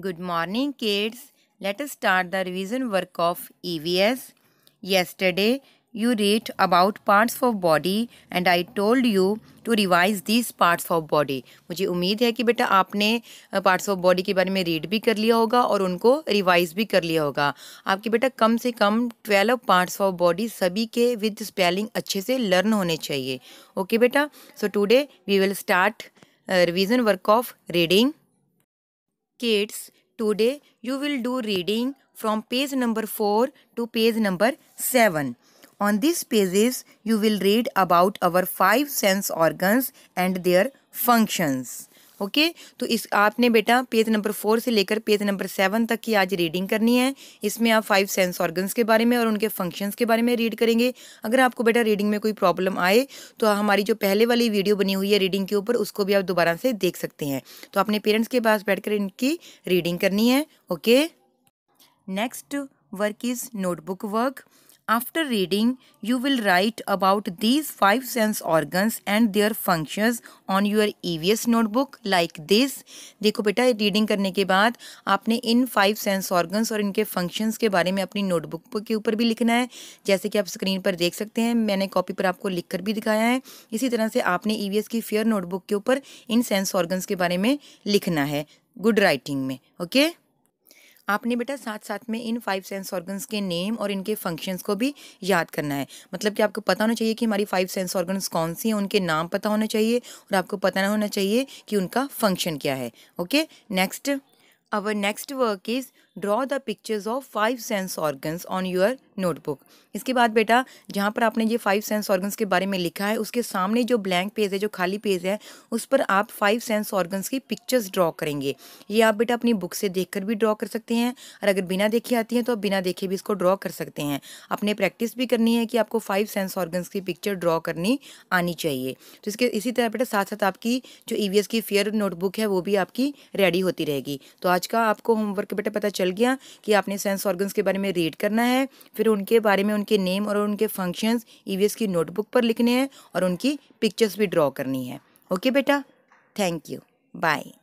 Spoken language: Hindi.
Good morning kids. Let us start the revision work of EVS. Yesterday you read about parts of body and I told you to revise these parts of body. मुझे उम्मीद है कि बेटा आपने parts of body के बारे में read भी कर लिया होगा और उनको revise भी कर लिया होगा आपके बेटा कम से कम ट्वेल्व parts of body सभी के with spelling अच्छे से learn होने चाहिए ओके okay, बेटा so today we will start revision work of reading Kids, today you will do reading from page number 4 to page number 7. On these pages, you will read about our five sense organs and their functions. Okay तो इस आपने बेटा पेज नंबर फोर से लेकर पेज नंबर सेवन तक की आज रीडिंग करनी है इसमें आप फाइव सेंस ऑर्गन्स के बारे में और उनके फंक्शंस के बारे में रीड करेंगे अगर आपको बेटा रीडिंग में कोई प्रॉब्लम आए तो हमारी जो पहले वाली वीडियो बनी हुई है रीडिंग के ऊपर उसको भी आप दोबारा से देख सकते हैं तो अपने पेरेंट्स के पास बैठ इनकी रीडिंग करनी है okay next work is notebook work After reading, you will write about these five sense organs and their functions on your EVS notebook like this. देखो बेटा रीडिंग करने के बाद आपने इन फाइव सेंस ऑर्गन्स और इनके फंक्शंस के बारे में अपनी नोटबुक के ऊपर भी लिखना है जैसे कि आप स्क्रीन पर देख सकते हैं मैंने कॉपी पर आपको लिख कर भी दिखाया है इसी तरह से आपने ई e की फेयर नोटबुक के ऊपर इन सेंस ऑर्गन्स के बारे में लिखना है गुड राइटिंग में ओके okay? आपने बेटा साथ साथ में इन फाइव सेंस ऑर्गन्स के नेम और इनके फंक्शंस को भी याद करना है मतलब कि आपको पता होना चाहिए कि हमारी फाइव सेंस ऑर्गन्स कौन सी हैं उनके नाम पता होना चाहिए और आपको पता होना चाहिए कि उनका फंक्शन क्या है okay next our next work is draw the pictures of five sense organs on your notebook इसके बाद बेटा जहाँ पर आपने ये फाइव सेंस ऑर्गन्स के बारे में लिखा है उसके सामने जो ब्लैंक पेज है जो खाली पेज है उस पर आप फाइव सेंस ऑर्गन्स की पिक्चर्स ड्रॉ करेंगे ये आप बेटा अपनी बुक से देख भी ड्रॉ कर सकते हैं और अगर बिना देखे आती हैं तो आप बिना देखे भी इसको ड्रॉ कर सकते हैं आपने प्रैक्टिस भी करनी है कि आपको फाइव सेंस ऑर्गन्स की पिक्चर ड्रॉ करनी आनी चाहिए तो इसके इसी तरह बेटा साथ साथ आपकी जो ई e की फेयर नोटबुक है वो भी आपकी रेडी होती रहेगी तो आज का आपको होमवर्क बेटा पता चल चल गया कि आपने सेंस ऑर्गन्स के बारे में रीड करना है फिर उनके बारे में उनके नेम और उनके फंक्शंस ईवीएस e की नोटबुक पर लिखने हैं और उनकी पिक्चर्स भी ड्रॉ करनी है ओके बेटा थैंक यू बाय